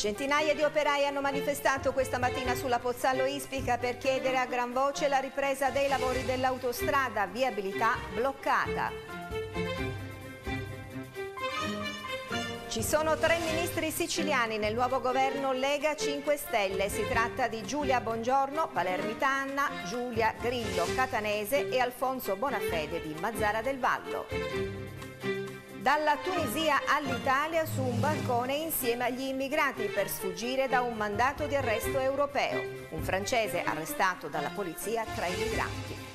Centinaia di operai hanno manifestato questa mattina sulla Pozzallo Ispica per chiedere a gran voce la ripresa dei lavori dell'autostrada, viabilità bloccata. Ci sono tre ministri siciliani nel nuovo governo Lega 5 Stelle. Si tratta di Giulia Bongiorno, Palermitana, Giulia Grillo Catanese e Alfonso Bonafede di Mazzara del Vallo. Dalla Tunisia all'Italia su un balcone insieme agli immigrati per sfuggire da un mandato di arresto europeo. Un francese arrestato dalla polizia tra i migranti.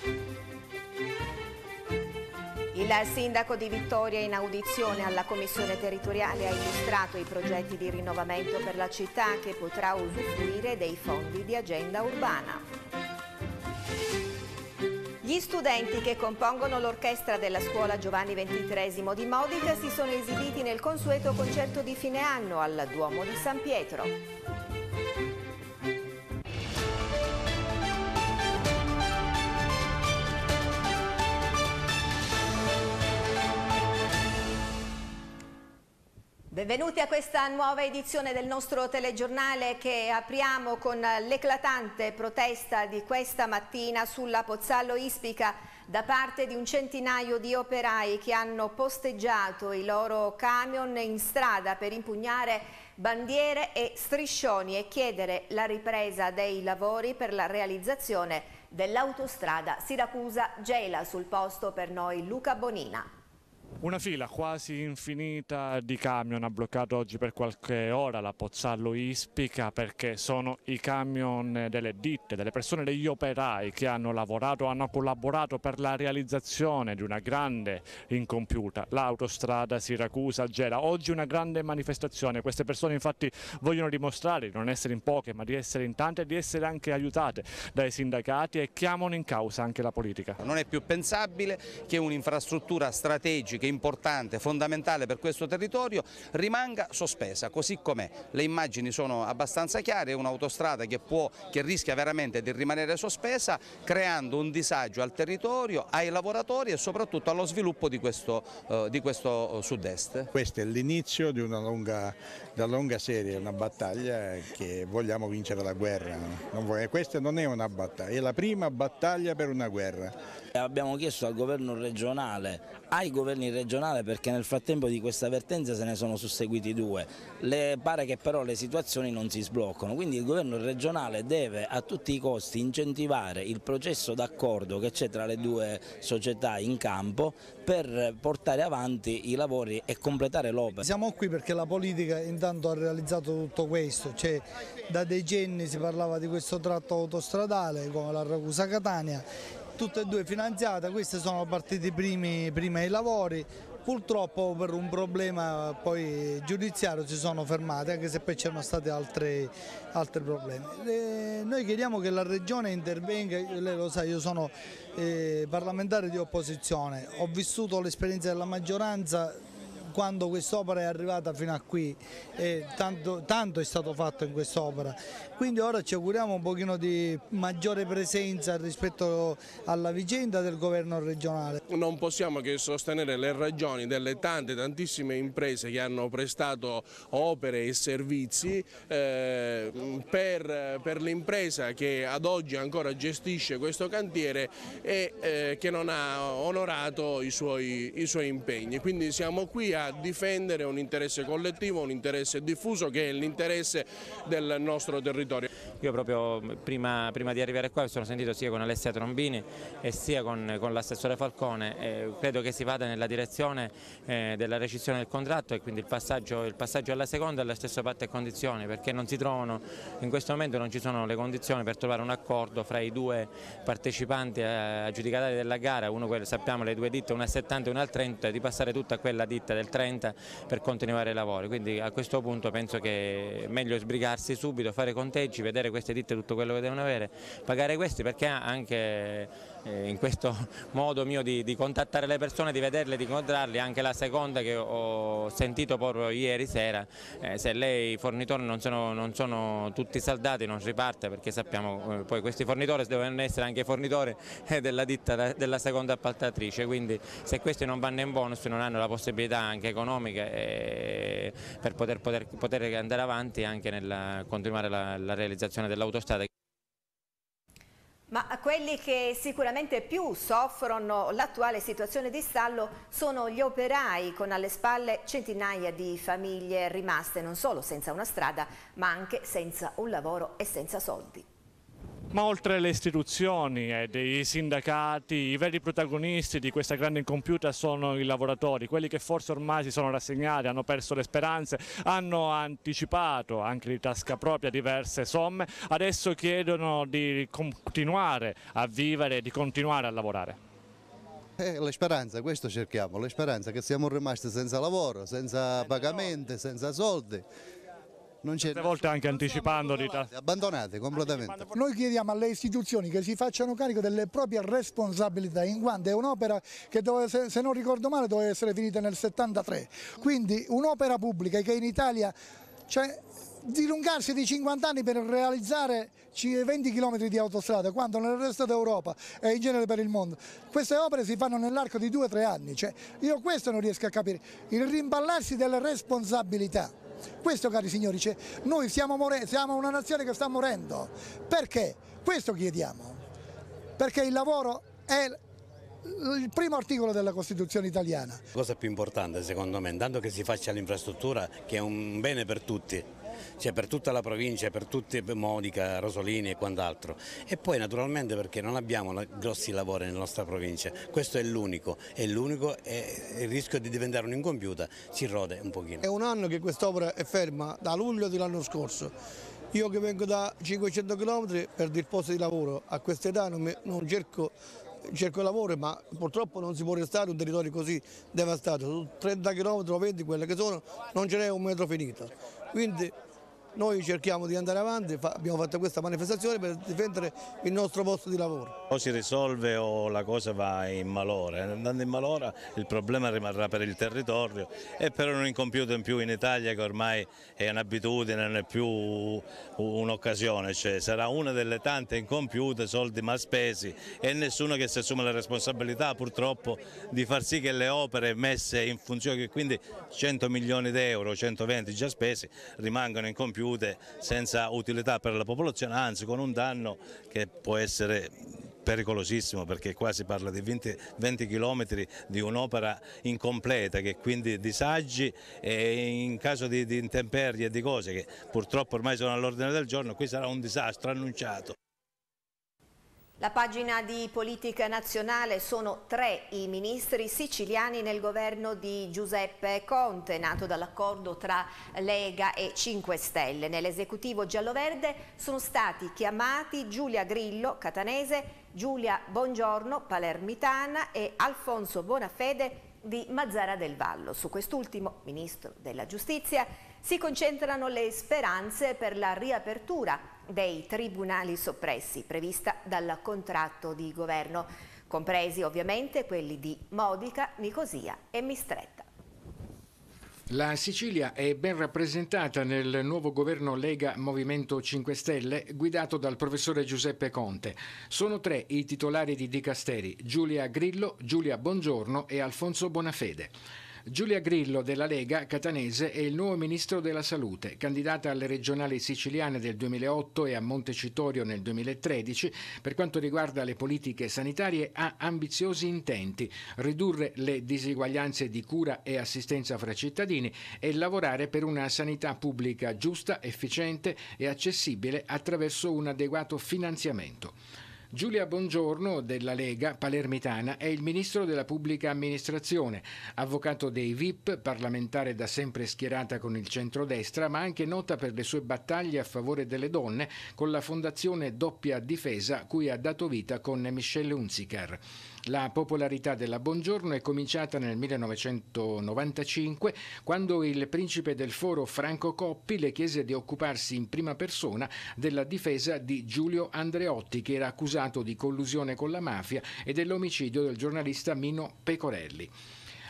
Il sindaco di Vittoria in audizione alla Commissione territoriale ha illustrato i progetti di rinnovamento per la città che potrà usufruire dei fondi di agenda urbana. Gli studenti che compongono l'orchestra della scuola Giovanni XXIII di Modica si sono esibiti nel consueto concerto di fine anno al Duomo di San Pietro. Benvenuti a questa nuova edizione del nostro telegiornale che apriamo con l'eclatante protesta di questa mattina sulla Pozzallo Ispica da parte di un centinaio di operai che hanno posteggiato i loro camion in strada per impugnare bandiere e striscioni e chiedere la ripresa dei lavori per la realizzazione dell'autostrada Siracusa-Gela sul posto per noi Luca Bonina. Una fila quasi infinita di camion ha bloccato oggi per qualche ora la Pozzallo Ispica perché sono i camion delle ditte, delle persone, degli operai che hanno lavorato, hanno collaborato per la realizzazione di una grande incompiuta, l'autostrada Siracusa-Gela. Oggi una grande manifestazione, queste persone infatti vogliono dimostrare di non essere in poche ma di essere in tante e di essere anche aiutate dai sindacati e chiamano in causa anche la politica. Non è più pensabile che un'infrastruttura strategica che è importante, fondamentale per questo territorio, rimanga sospesa così com'è. Le immagini sono abbastanza chiare, è un'autostrada che, che rischia veramente di rimanere sospesa creando un disagio al territorio, ai lavoratori e soprattutto allo sviluppo di questo, eh, questo eh, sud-est. Questo è l'inizio di una lunga, una lunga, serie, una battaglia che vogliamo vincere la guerra. Non voglio, questa non è una battaglia, è la prima battaglia per una guerra. Abbiamo chiesto al governo regionale, ai governi regionali, regionale perché nel frattempo di questa vertenza se ne sono susseguiti due. Le pare che però le situazioni non si sbloccano, quindi il governo regionale deve a tutti i costi incentivare il processo d'accordo che c'è tra le due società in campo per portare avanti i lavori e completare l'opera. Siamo qui perché la politica intanto ha realizzato tutto questo, cioè, da decenni si parlava di questo tratto autostradale come la Ragusa-Catania tutte e due finanziate, queste sono partite primi, prima i lavori, purtroppo per un problema giudiziario si sono fermate anche se poi c'erano stati altri, altri problemi. E eh, noi chiediamo che la Regione intervenga, lei lo sa io sono eh, parlamentare di opposizione, ho vissuto l'esperienza della maggioranza quando quest'opera è arrivata fino a qui, tanto, tanto, è stato fatto in quest'opera, quindi ora ci auguriamo un pochino di maggiore presenza rispetto alla vicenda del governo regionale. Non possiamo che sostenere le ragioni delle tante, tantissime imprese che hanno prestato opere e servizi eh, per, per l'impresa che ad oggi ancora gestisce questo cantiere e eh, che non ha onorato i suoi, i suoi impegni. Quindi siamo qui a a difendere un interesse collettivo, un interesse diffuso che è l'interesse del nostro territorio. Io proprio mm, prima, prima di arrivare qua mi sono sentito sia con Alessia Trombini e sia con, con l'assessore Falcone. Eh, credo che si vada nella direzione eh, della rescissione del contratto e quindi il passaggio, il passaggio alla seconda alla stessa parte e condizioni perché non si trovano, in questo momento non ci sono le condizioni per trovare un accordo fra i due partecipanti eh, aggiudicatari della gara, uno quello, sappiamo le due ditte, una 70 e una 30, di passare tutta quella ditta del 30 per continuare i lavori. Quindi a questo punto penso che è meglio sbrigarsi subito, fare conteggi, vedere queste ditte tutto quello che devono avere, pagare questi perché anche in questo modo mio di, di, contattare le persone, di vederle, di incontrarle, anche la seconda che ho sentito proprio ieri sera, eh, se lei i fornitori non sono, non sono, tutti saldati non riparte perché sappiamo eh, poi questi fornitori devono essere anche fornitori eh, della ditta della seconda appaltatrice, quindi se questi non vanno in bonus non hanno la possibilità anche economica eh, per poter, poter, poter, andare avanti anche nel continuare la, la realizzazione dell'autostrada. Ma quelli che sicuramente più soffrono l'attuale situazione di stallo sono gli operai, con alle spalle centinaia di famiglie rimaste non solo senza una strada, ma anche senza un lavoro e senza soldi. Ma oltre alle istituzioni e eh, dei sindacati, i veri protagonisti di questa grande incompiuta sono i lavoratori, quelli che forse ormai si sono rassegnati, hanno perso le speranze, hanno anticipato anche di tasca propria diverse somme, adesso chiedono di continuare a vivere, di continuare a lavorare. Eh, la speranza, questo cerchiamo, la speranza che siamo rimasti senza lavoro, senza eh, pagamenti, senza soldi non c'è... Tante volte anche anticipandoli. Abbandonate completamente. Noi chiediamo alle istituzioni che si facciano carico delle proprie responsabilità in quanto è un'opera che dove, se non ricordo male doveva essere finita nel 73, quindi un'opera pubblica che in Italia... Cioè, dilungarsi di 50 anni per realizzare 20 km di autostrada, quando nel resto d'Europa e in genere per il mondo queste opere si fanno nell'arco di 2-3 anni. Cioè, io questo non riesco a capire, il rimballarsi delle responsabilità. Questo, cari signori, cioè, noi siamo, siamo una nazione che sta morendo. Perché? Questo chiediamo. Perché il lavoro è il primo articolo della Costituzione italiana. La cosa più importante secondo me, intanto che si faccia l'infrastruttura che è un bene per tutti cioè per tutta la provincia, per tutti Modica, Rosolini e quant'altro. E poi naturalmente perché non abbiamo grossi lavori nella nostra provincia, questo è l'unico, è l'unico e il rischio di diventare un'incompiuta si rode un pochino. È un anno che quest'opera è ferma, da luglio dell'anno scorso. Io che vengo da 500 km per il posto di lavoro, a questa età non, mi, non cerco cerco lavoro ma purtroppo non si può restare un territorio così devastato, su 30 km o 20 quelle che sono non ce n'è un metro finito, quindi noi cerchiamo di andare avanti, abbiamo fatto questa manifestazione per difendere il nostro posto di lavoro. O si risolve o la cosa va in malora. Andando in malora il problema rimarrà per il territorio e per un incompiuto in più in Italia che ormai è un'abitudine, non è più un'occasione. Cioè, sarà una delle tante incompiute, soldi mal spesi e nessuno che si assume la responsabilità purtroppo di far sì che le opere messe in funzione, che quindi 100 milioni di euro, 120 già spesi, rimangano incompiute rifiute senza utilità per la popolazione, anzi con un danno che può essere pericolosissimo perché qua si parla di 20, 20 km di un'opera incompleta che quindi disagi e in caso di, di intemperie e di cose che purtroppo ormai sono all'ordine del giorno qui sarà un disastro annunciato. La pagina di politica nazionale sono tre i ministri siciliani nel governo di Giuseppe Conte, nato dall'accordo tra Lega e 5 Stelle. Nell'esecutivo giallo-verde sono stati chiamati Giulia Grillo, catanese, Giulia Bongiorno, palermitana e Alfonso Bonafede, di Mazzara del Vallo. Su quest'ultimo, ministro della giustizia, si concentrano le speranze per la riapertura dei tribunali soppressi prevista dal contratto di governo, compresi ovviamente quelli di Modica, Nicosia e Mistretta. La Sicilia è ben rappresentata nel nuovo governo Lega Movimento 5 Stelle guidato dal professore Giuseppe Conte. Sono tre i titolari di Dicasteri, Giulia Grillo, Giulia Bongiorno e Alfonso Bonafede. Giulia Grillo della Lega Catanese è il nuovo ministro della Salute, candidata alle regionali siciliane del 2008 e a Montecitorio nel 2013. Per quanto riguarda le politiche sanitarie ha ambiziosi intenti, ridurre le diseguaglianze di cura e assistenza fra cittadini e lavorare per una sanità pubblica giusta, efficiente e accessibile attraverso un adeguato finanziamento. Giulia Bongiorno della Lega Palermitana è il ministro della pubblica amministrazione, avvocato dei VIP, parlamentare da sempre schierata con il centrodestra, ma anche nota per le sue battaglie a favore delle donne con la fondazione Doppia Difesa cui ha dato vita con Michelle Unziker. La popolarità della Bongiorno è cominciata nel 1995 quando il principe del foro Franco Coppi le chiese di occuparsi in prima persona della difesa di Giulio Andreotti che era accusato di collusione con la mafia e dell'omicidio del giornalista Mino Pecorelli.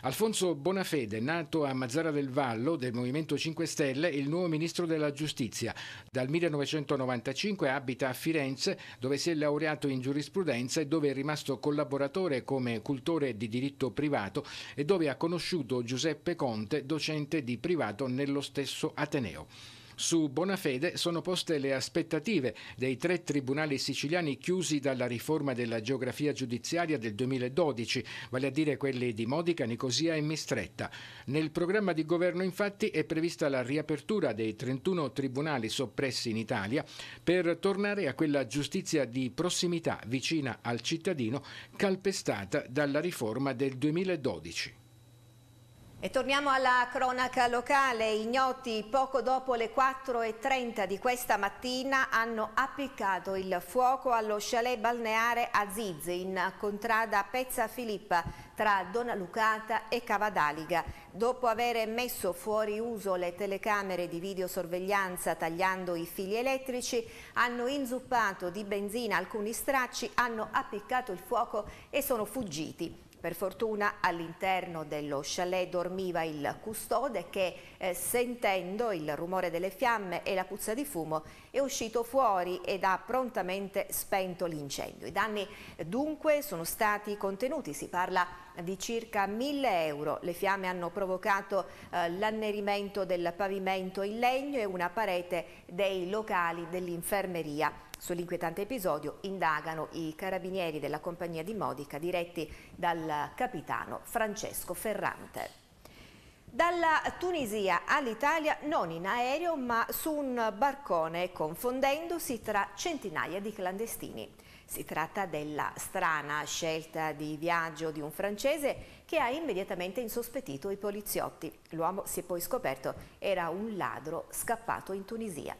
Alfonso Bonafede, nato a Mazzara del Vallo del Movimento 5 Stelle, è il nuovo ministro della Giustizia. Dal 1995 abita a Firenze, dove si è laureato in giurisprudenza e dove è rimasto collaboratore come cultore di diritto privato e dove ha conosciuto Giuseppe Conte, docente di privato nello stesso Ateneo. Su Bonafede sono poste le aspettative dei tre tribunali siciliani chiusi dalla riforma della geografia giudiziaria del 2012, vale a dire quelli di Modica, Nicosia e Mistretta. Nel programma di governo infatti è prevista la riapertura dei 31 tribunali soppressi in Italia per tornare a quella giustizia di prossimità vicina al cittadino calpestata dalla riforma del 2012. E torniamo alla cronaca locale. Ignoti poco dopo le 4.30 di questa mattina hanno appiccato il fuoco allo chalet balneare Aziz in contrada Pezza Filippa tra Dona Lucata e Cavadaliga. Dopo aver messo fuori uso le telecamere di videosorveglianza tagliando i fili elettrici, hanno inzuppato di benzina alcuni stracci, hanno appiccato il fuoco e sono fuggiti. Per fortuna all'interno dello chalet dormiva il custode che eh, sentendo il rumore delle fiamme e la puzza di fumo è uscito fuori ed ha prontamente spento l'incendio. I danni eh, dunque sono stati contenuti, si parla di circa 1000 euro. Le fiamme hanno provocato eh, l'annerimento del pavimento in legno e una parete dei locali dell'infermeria Sull'inquietante episodio indagano i carabinieri della compagnia di Modica diretti dal capitano Francesco Ferrante. Dalla Tunisia all'Italia non in aereo ma su un barcone confondendosi tra centinaia di clandestini. Si tratta della strana scelta di viaggio di un francese che ha immediatamente insospettito i poliziotti. L'uomo si è poi scoperto era un ladro scappato in Tunisia.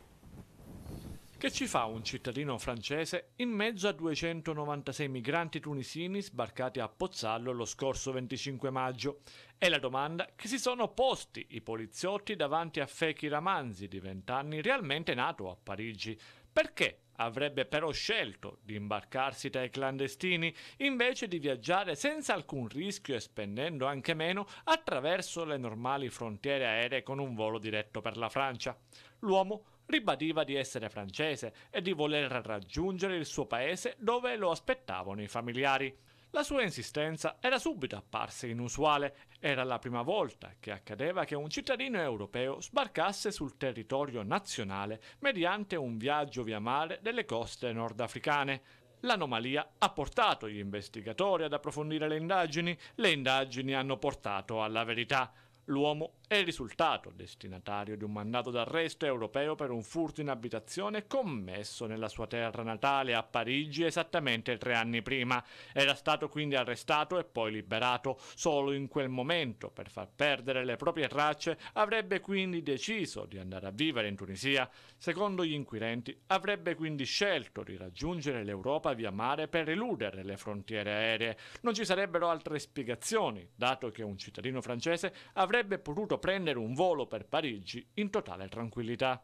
Che ci fa un cittadino francese in mezzo a 296 migranti tunisini sbarcati a Pozzallo lo scorso 25 maggio? È la domanda che si sono posti i poliziotti davanti a Fekir Ramanzi, di 20 anni, realmente nato a Parigi. Perché avrebbe però scelto di imbarcarsi tra i clandestini invece di viaggiare senza alcun rischio e spendendo anche meno attraverso le normali frontiere aeree con un volo diretto per la Francia? L'uomo Ribadiva di essere francese e di voler raggiungere il suo paese dove lo aspettavano i familiari. La sua insistenza era subito apparsa inusuale. Era la prima volta che accadeva che un cittadino europeo sbarcasse sul territorio nazionale mediante un viaggio via mare delle coste nordafricane. L'anomalia ha portato gli investigatori ad approfondire le indagini, le indagini hanno portato alla verità. L'uomo è il risultato destinatario di un mandato d'arresto europeo per un furto in abitazione commesso nella sua terra natale a Parigi esattamente tre anni prima. Era stato quindi arrestato e poi liberato. Solo in quel momento, per far perdere le proprie tracce, avrebbe quindi deciso di andare a vivere in Tunisia. Secondo gli inquirenti, avrebbe quindi scelto di raggiungere l'Europa via mare per eludere le frontiere aeree. Non ci sarebbero altre spiegazioni, dato che un cittadino francese avrebbe potuto potuto prendere un volo per Parigi in totale tranquillità.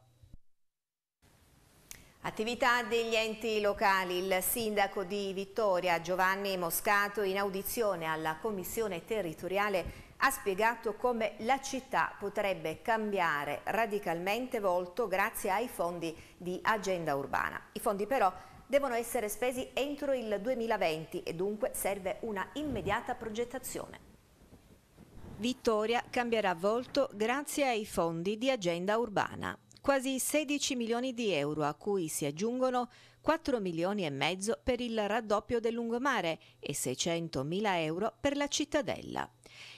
Attività degli enti locali. Il sindaco di Vittoria, Giovanni Moscato, in audizione alla Commissione Territoriale ha spiegato come la città potrebbe cambiare radicalmente volto grazie ai fondi di agenda urbana. I fondi però devono essere spesi entro il 2020 e dunque serve una immediata progettazione. Vittoria cambierà volto grazie ai fondi di Agenda Urbana. Quasi 16 milioni di euro a cui si aggiungono 4 milioni e mezzo per il raddoppio del lungomare e 600 mila euro per la cittadella.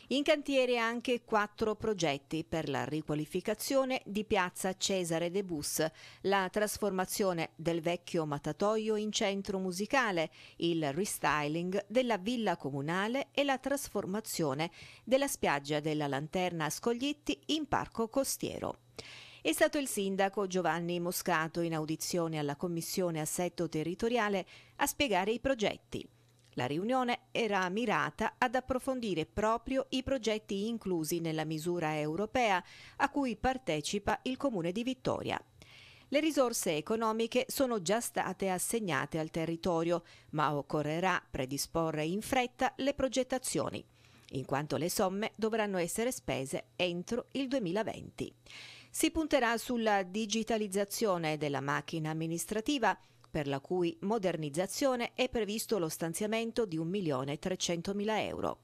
In cantiere anche quattro progetti per la riqualificazione di piazza Cesare De Bus, la trasformazione del vecchio matatoio in centro musicale, il restyling della villa comunale e la trasformazione della spiaggia della Lanterna a Scoglietti in parco costiero. È stato il sindaco Giovanni Moscato in audizione alla Commissione Assetto Territoriale a spiegare i progetti. La riunione era mirata ad approfondire proprio i progetti inclusi nella misura europea a cui partecipa il Comune di Vittoria. Le risorse economiche sono già state assegnate al territorio, ma occorrerà predisporre in fretta le progettazioni, in quanto le somme dovranno essere spese entro il 2020. Si punterà sulla digitalizzazione della macchina amministrativa per la cui modernizzazione è previsto lo stanziamento di 1.300.000 euro.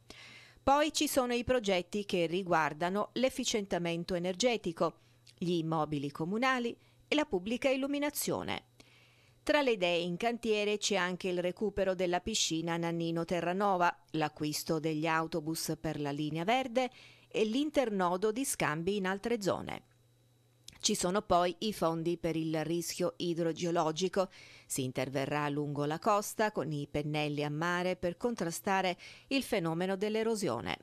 Poi ci sono i progetti che riguardano l'efficientamento energetico, gli immobili comunali e la pubblica illuminazione. Tra le idee in cantiere c'è anche il recupero della piscina Nannino Terranova, l'acquisto degli autobus per la linea verde e l'internodo di scambi in altre zone. Ci sono poi i fondi per il rischio idrogeologico. Si interverrà lungo la costa con i pennelli a mare per contrastare il fenomeno dell'erosione.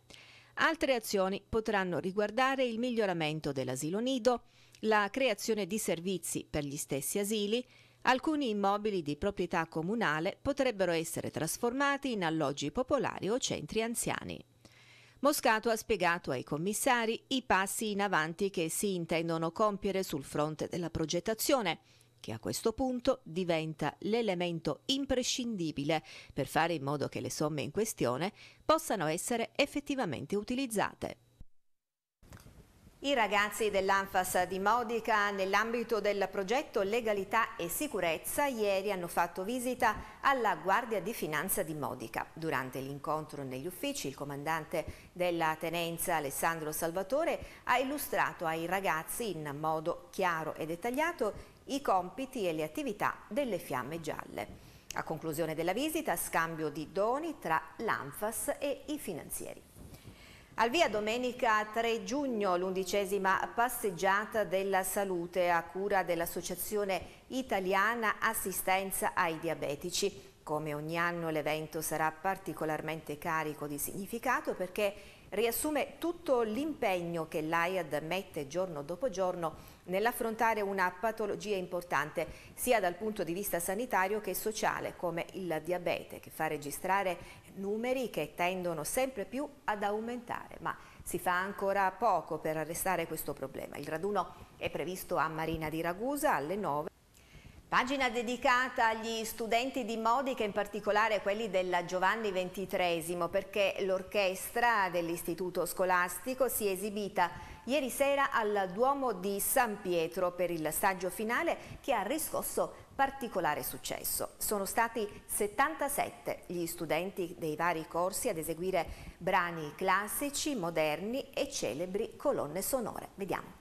Altre azioni potranno riguardare il miglioramento dell'asilo nido, la creazione di servizi per gli stessi asili, alcuni immobili di proprietà comunale potrebbero essere trasformati in alloggi popolari o centri anziani. Moscato ha spiegato ai commissari i passi in avanti che si intendono compiere sul fronte della progettazione che a questo punto diventa l'elemento imprescindibile per fare in modo che le somme in questione possano essere effettivamente utilizzate. I ragazzi dell'Anfas di Modica nell'ambito del progetto Legalità e Sicurezza ieri hanno fatto visita alla Guardia di Finanza di Modica. Durante l'incontro negli uffici il comandante della tenenza Alessandro Salvatore ha illustrato ai ragazzi in modo chiaro e dettagliato i compiti e le attività delle fiamme gialle. A conclusione della visita scambio di doni tra l'Anfas e i finanzieri. Al via domenica 3 giugno l'undicesima passeggiata della salute a cura dell'Associazione Italiana Assistenza ai Diabetici. Come ogni anno l'evento sarà particolarmente carico di significato perché riassume tutto l'impegno che l'AIAD mette giorno dopo giorno nell'affrontare una patologia importante sia dal punto di vista sanitario che sociale come il diabete che fa registrare numeri che tendono sempre più ad aumentare, ma si fa ancora poco per arrestare questo problema. Il raduno è previsto a Marina di Ragusa alle 9. Pagina dedicata agli studenti di Modica, in particolare quelli della Giovanni XXIII, perché l'orchestra dell'istituto scolastico si è esibita ieri sera al Duomo di San Pietro per il saggio finale che ha riscosso particolare successo. Sono stati 77 gli studenti dei vari corsi ad eseguire brani classici, moderni e celebri colonne sonore. Vediamo.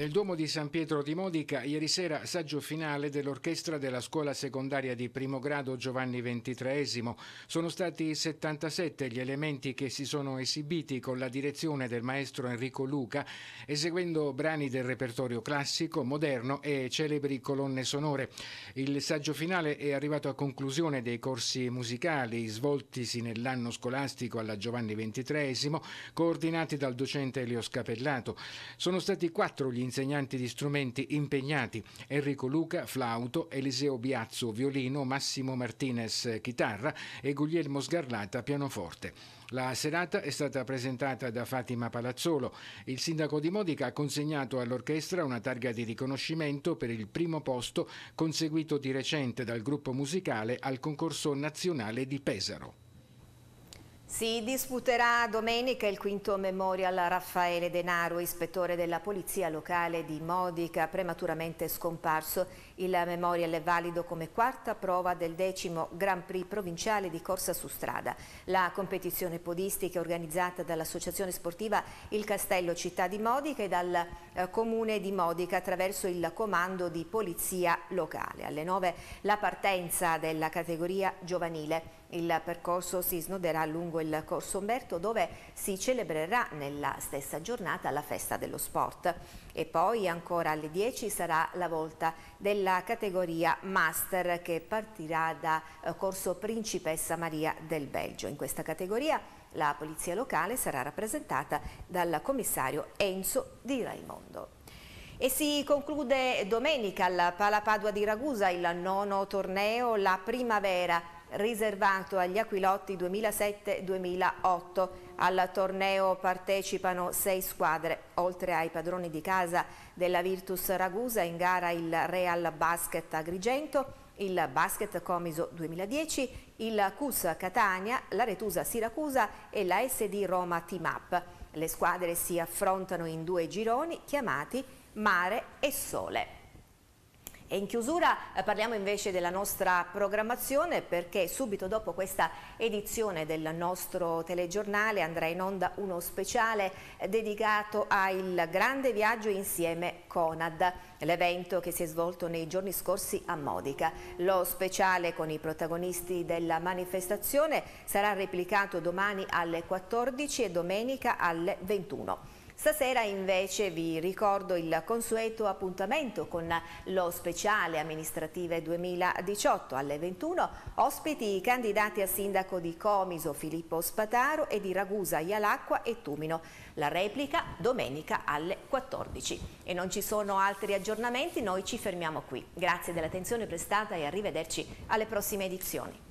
Nel Duomo di San Pietro di Modica, ieri sera, saggio finale dell'orchestra della scuola secondaria di primo grado Giovanni XXIII. Sono stati 77 gli elementi che si sono esibiti con la direzione del maestro Enrico Luca, eseguendo brani del repertorio classico, moderno e celebri colonne sonore. Il saggio finale è arrivato a conclusione dei corsi musicali svoltisi nell'anno scolastico alla Giovanni XXIII, coordinati dal docente Elio Scapellato. Sono stati quattro gli insegnanti di strumenti impegnati Enrico Luca, flauto, Eliseo Biazzo, violino, Massimo Martinez, chitarra e Guglielmo Sgarlata, pianoforte. La serata è stata presentata da Fatima Palazzolo. Il sindaco di Modica ha consegnato all'orchestra una targa di riconoscimento per il primo posto conseguito di recente dal gruppo musicale al concorso nazionale di Pesaro. Si disputerà domenica il quinto memorial a Raffaele Denaro, ispettore della Polizia Locale di Modica, prematuramente scomparso. Il memorial è valido come quarta prova del decimo Grand Prix provinciale di corsa su strada. La competizione podistica è organizzata dall'Associazione Sportiva Il Castello Città di Modica e dal eh, Comune di Modica attraverso il Comando di Polizia Locale. Alle 9 la partenza della categoria giovanile. Il percorso si snoderà lungo il Corso Umberto dove si celebrerà nella stessa giornata la festa dello sport. E poi ancora alle 10 sarà la volta della categoria Master che partirà da eh, Corso Principessa Maria del Belgio. In questa categoria la polizia locale sarà rappresentata dal commissario Enzo Di Raimondo. E si conclude domenica al Palapadua di Ragusa il nono torneo La Primavera riservato agli Aquilotti 2007-2008. Al torneo partecipano sei squadre, oltre ai padroni di casa della Virtus Ragusa in gara il Real Basket Agrigento, il Basket Comiso 2010, il CUS Catania, la Retusa Siracusa e la SD Roma Team Up. Le squadre si affrontano in due gironi chiamati Mare e Sole. E in chiusura eh, parliamo invece della nostra programmazione perché subito dopo questa edizione del nostro telegiornale andrà in onda uno speciale eh, dedicato al grande viaggio insieme Conad, l'evento che si è svolto nei giorni scorsi a Modica. Lo speciale con i protagonisti della manifestazione sarà replicato domani alle 14 e domenica alle 21. Stasera invece vi ricordo il consueto appuntamento con lo speciale amministrative 2018 alle 21, ospiti i candidati a sindaco di Comiso Filippo Spataro e di Ragusa Ialacqua e Tumino. La replica domenica alle 14. E non ci sono altri aggiornamenti, noi ci fermiamo qui. Grazie dell'attenzione prestata e arrivederci alle prossime edizioni.